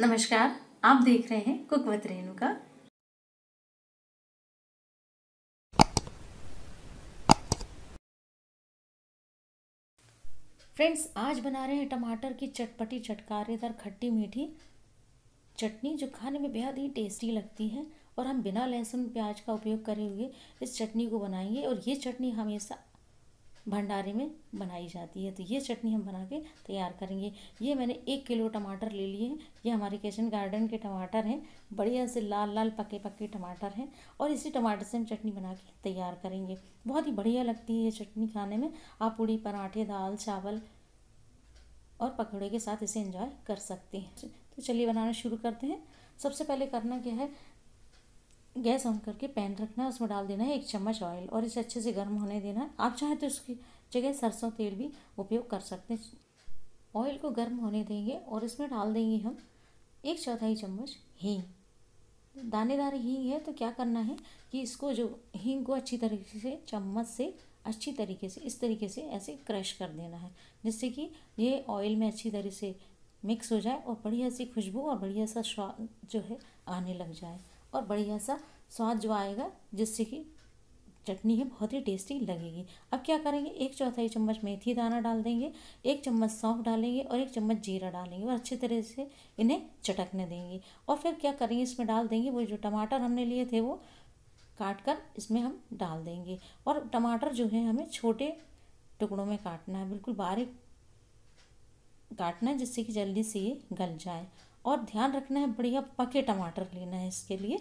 नमस्कार आप देख रहे हैं कुक विद रेणुका फ्रेंड्स आज बना रहे हैं टमाटर की चटपटी चटकारेदार खट्टी मीठी चटनी जो खाने में बेहद ही टेस्टी लगती है और हम बिना लहसुन प्याज का उपयोग करे हुए इस चटनी को बनाएंगे और ये चटनी हमेशा भंडारे में बनाई जाती है तो ये चटनी हम बना के तैयार करेंगे ये मैंने एक किलो टमाटर ले लिए हैं ये हमारे किचन गार्डन के टमाटर हैं बढ़िया से लाल लाल पके पके टमाटर हैं और इसी टमाटर से हम चटनी बना के तैयार करेंगे बहुत ही बढ़िया लगती है ये चटनी खाने में आप पूड़ी पराठे दाल चावल और पकौड़े के साथ इसे इंजॉय कर सकते हैं तो चलिए बनाना शुरू करते हैं सबसे पहले करना क्या है गैस ऑन करके पैन रखना है उसमें डाल देना है एक चम्मच ऑयल और इसे अच्छे से गर्म होने देना है आप चाहें तो उसकी जगह सरसों तेल भी उपयोग कर सकते हैं ऑयल को गर्म होने देंगे और इसमें डाल देंगे हम एक चौथाई चम्मच हींग दानेदार हींग है तो क्या करना है कि इसको जो हींग को अच्छी तरीके से चम्मच से अच्छी तरीके से इस तरीके से ऐसे क्रश कर देना है जिससे कि ये ऑयल में अच्छी तरह से मिक्स हो जाए और बढ़िया सी खुशबू और बढ़िया सा स्वाद जो है आने लग जाए और बढ़िया सा स्वाद जो आएगा जिससे कि चटनी है बहुत ही टेस्टी लगेगी अब क्या करेंगे एक चौथाई चम्मच मेथी दाना डाल देंगे एक चम्मच सौंफ डालेंगे और एक चम्मच जीरा डालेंगे और अच्छी तरह से इन्हें चटकने देंगे और फिर क्या करेंगे इसमें डाल देंगे वो जो टमाटर हमने लिए थे वो काट कर इसमें हम डाल देंगे और टमाटर जो है हमें छोटे टुकड़ों में काटना है बिल्कुल बारीक काटना है जिससे कि जल्दी से ये गल जाए और ध्यान रखना है बढ़िया पके टमाटर लेना है इसके लिए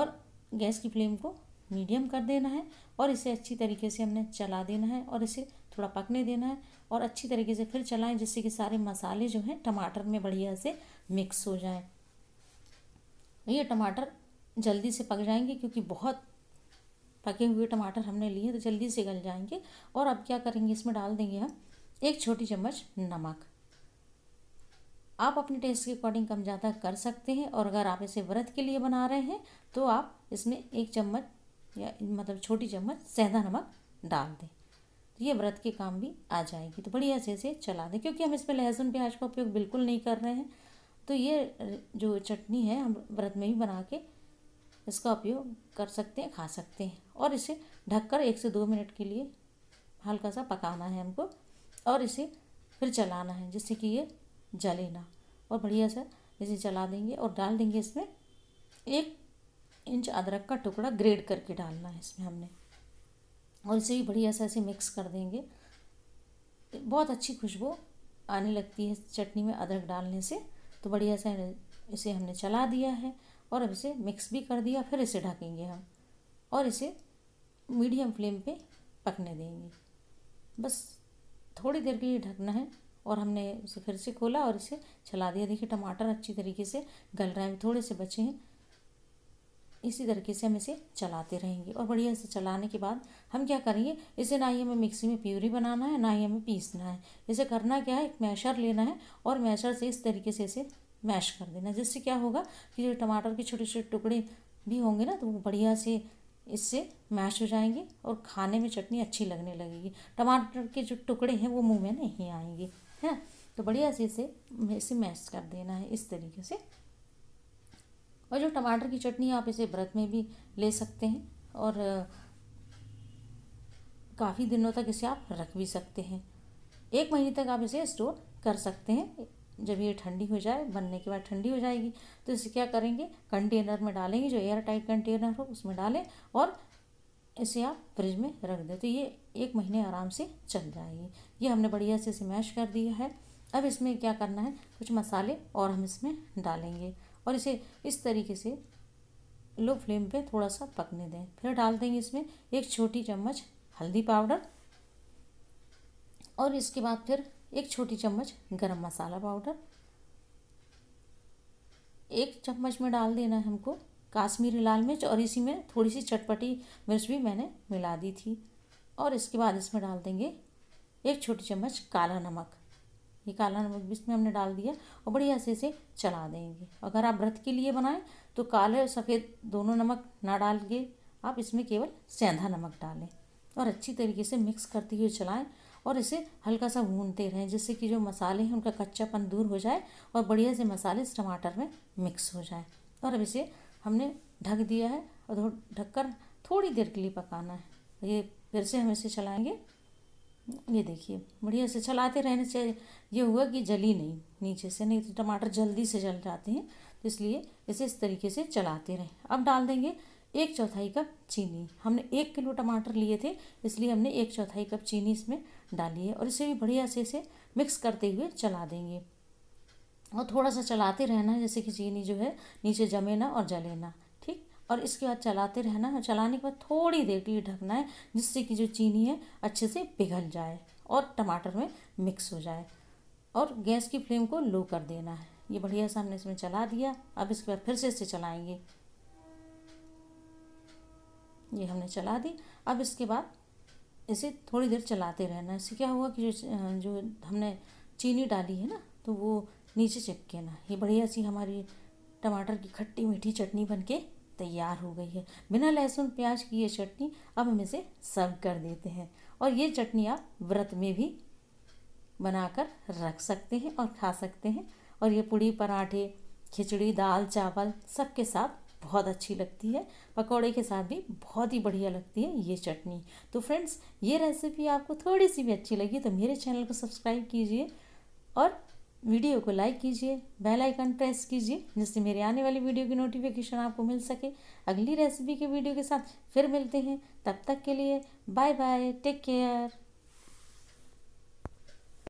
और गैस की फ्लेम को मीडियम कर देना है और इसे अच्छी तरीके से हमने चला देना है और इसे थोड़ा पकने देना है और अच्छी तरीके से फिर चलाएं जिससे कि सारे मसाले जो हैं टमाटर में बढ़िया से मिक्स हो जाएं ये टमाटर जल्दी से पक जाएंगे क्योंकि बहुत पके हुए टमाटर हमने लिए तो जल्दी से गल जाएंगे और अब क्या करेंगे इसमें डाल देंगे हम एक छोटी चम्मच नमक आप अपने टेस्ट के अकॉर्डिंग कम ज़्यादा कर सकते हैं और अगर आप इसे व्रत के लिए बना रहे हैं तो आप इसमें एक चम्मच या मतलब छोटी चम्मच सहदा नमक डाल दें तो ये व्रत के काम भी आ जाएगी तो बढ़िया से इसे चला दें क्योंकि हम इसमें लहसुन प्याज का उपयोग बिल्कुल नहीं कर रहे हैं तो ये जो चटनी है हम व्रत में ही बना के इसका उपयोग कर सकते हैं खा सकते हैं और इसे ढककर एक से दो मिनट के लिए हल्का सा पकाना है हमको और इसे फिर चलाना है जिससे कि ये जले ना और बढ़िया से इसे जला देंगे और डाल देंगे इसमें एक इंच अदरक का टुकड़ा ग्रेड करके डालना है इसमें हमने और इसे भी बढ़िया से ऐसे मिक्स कर देंगे बहुत अच्छी खुशबू आने लगती है चटनी में अदरक डालने से तो बढ़िया से इसे हमने चला दिया है और अब इसे मिक्स भी कर दिया फिर इसे ढकेंगे हम और इसे मीडियम फ्लेम पे पकने देंगे बस थोड़ी देर के लिए ढकना है और हमने उसे फिर से खोला और इसे चला दिया देखिए टमाटर अच्छी तरीके से गल रहे हैं थोड़े से बचे हैं इसी तरीके से हम इसे चलाते रहेंगे और बढ़िया से चलाने के बाद हम क्या करेंगे इसे ना ही हमें मिक्सी में प्यूरी बनाना है ना ही हमें पीसना है इसे करना क्या है एक मैशर लेना है और मैशर से इस तरीके से इसे मैश कर देना जिससे क्या होगा कि जो टमाटर के छोटे छोटे टुकड़े भी होंगे ना तो वो बढ़िया से इससे मैश हो जाएंगे और खाने में चटनी अच्छी लगने लगेगी टमाटर के जो टुकड़े हैं वो मुँह में नहीं आएंगे है तो बढ़िया से इसे इसे मैश कर देना है इस तरीके से और जो टमाटर की चटनी आप इसे व्रत में भी ले सकते हैं और काफ़ी दिनों तक इसे आप रख भी सकते हैं एक महीने तक आप इसे स्टोर कर सकते हैं जब ये ठंडी हो जाए बनने के बाद ठंडी हो जाएगी तो इसे क्या करेंगे कंटेनर में डालेंगे जो एयर टाइट कंटेनर हो उसमें डालें और इसे आप फ्रिज में रख दें तो ये एक महीने आराम से चल जाएगी ये हमने बढ़िया से इसे मैश कर दिया है अब इसमें क्या करना है कुछ मसाले और हम इसमें डालेंगे और इसे इस तरीके से लो फ्लेम पे थोड़ा सा पकने दें फिर डाल देंगे इसमें एक छोटी चम्मच हल्दी पाउडर और इसके बाद फिर एक छोटी चम्मच गरम मसाला पाउडर एक चम्मच में डाल देना है हमको काश्मीरी लाल मिर्च और इसी में थोड़ी सी चटपटी मिर्च भी मैंने मिला दी थी और इसके बाद इसमें डाल देंगे एक छोटी चम्मच काला नमक ये काला नमक भी इसमें हमने डाल दिया और बढ़िया से इसे चला देंगे अगर आप व्रत के लिए बनाएं तो काले और सफ़ेद दोनों नमक ना डाल के आप इसमें केवल सेंधा नमक डालें और अच्छी तरीके से मिक्स करते हुए चलाएं और इसे हल्का सा भूनते रहें जिससे कि जो मसाले हैं उनका कच्चापन दूर हो जाए और बढ़िया से मसाले इस टमाटर में मिक्स हो जाए और अब इसे हमने ढक दिया है और ढककर थोड़ी देर के लिए पकाना है ये फिर से हम इसे चलाएंगे ये देखिए बढ़िया से चलाते रहने से ये हुआ कि जली नहीं नीचे से नहीं तो टमाटर जल्दी से जल जाते हैं तो इसलिए इसे इस तरीके से चलाते रहें अब डाल देंगे एक चौथाई कप चीनी हमने एक किलो टमाटर लिए थे इसलिए हमने एक चौथाई कप चीनी इसमें डाली है और इसे भी बढ़िया से इसे मिक्स करते हुए चला देंगे और थोड़ा सा चलाते रहना जैसे कि चीनी जो है नीचे जमे ना और जले ना ठीक और इसके बाद चलाते रहना है चलाने के बाद थोड़ी देर के लिए ढकना है जिससे कि जो चीनी है अच्छे से पिघल जाए और टमाटर में मिक्स हो जाए और गैस की फ्लेम को लो कर देना है ये बढ़िया सा हमने इसमें चला दिया अब इसके बाद फिर से इसे चलाएंगे ये हमने चला दी अब इसके बाद इसे थोड़ी देर चलाते रहना इससे क्या हुआ कि जो जो हमने चीनी डाली है ना तो वो नीचे चेक करना ये बढ़िया सी हमारी टमाटर की खट्टी मीठी चटनी बन के तैयार हो गई है बिना लहसुन प्याज की ये चटनी अब हम इसे सर्व कर देते हैं और ये चटनी आप व्रत में भी बनाकर रख सकते हैं और खा सकते हैं और ये पूड़ी पराठे खिचड़ी दाल चावल सबके साथ बहुत अच्छी लगती है पकौड़े के साथ भी बहुत ही बढ़िया लगती है ये चटनी तो फ्रेंड्स ये रेसिपी आपको थोड़ी सी भी अच्छी लगी तो मेरे चैनल को सब्सक्राइब कीजिए और वीडियो को लाइक कीजिए बेल आइकन प्रेस कीजिए जिससे मेरे आने वाली वीडियो की नोटिफिकेशन आपको मिल सके अगली रेसिपी के वीडियो के साथ फिर मिलते हैं तब तक के लिए बाय बाय टेक केयर